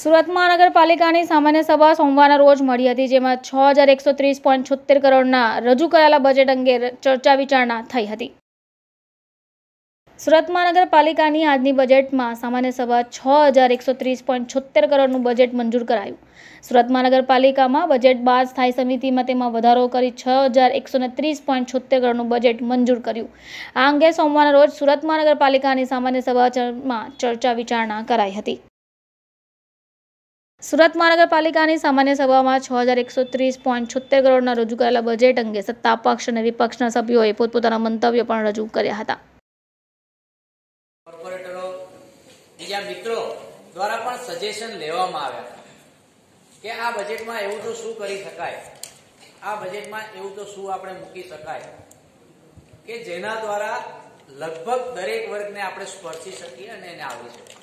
સુરત મહાનગરપાલિકાની સામાન્ય સભા સોમવારના રોજ મળી હતી જેમાં છ હજાર એકસો ત્રીસ પોઈન્ટ છોતેર કરોડના રજૂ કરાયેલા બજેટ અંગે ચર્ચા વિચારણા થઈ હતી સુરત મહાનગરપાલિકાની આજની બજેટમાં સામાન્ય સભા છ હજાર એકસો ત્રીસ પોઈન્ટ છોતેર કરોડનું બજેટ મંજૂર કરાયું સુરત મહાનગરપાલિકામાં બજેટ બાદ સ્થાયી સમિતિમાં તેમાં વધારો કરી છ હજાર એકસોને ત્રીસ પોઈન્ટ છોતેર કરોડનું બજેટ મંજૂર કર્યું આ અંગે સોમવારના રોજ સુરત મહાનગરપાલિકાની સામાન્ય સભામાં ચર્ચા વિચારણા કરાઈ હતી સુરત મહાનગરપાલિકાની સામાન્ય સભામાં છ હજાર એકસો ત્રીસ પોઈન્ટ છોતેર કરોડના રજૂ કરેલા બજેટ અંગે સત્તા પક્ષ અને વિપક્ષના સભ્યોએ પોતપોતાના મંતવ્યો પણ રજૂ કર્યા હતા દ્વારા પણ સજેશન લેવામાં આવ્યા કે આ બજેટમાં એવું તો શું કરી શકાય આ બજેટમાં એવું તો શું આપણે મૂકી શકાય કે જેના દ્વારા લગભગ દરેક વર્ગને આપણે સ્પર્શી શકીએ અને એને આવરી શકીએ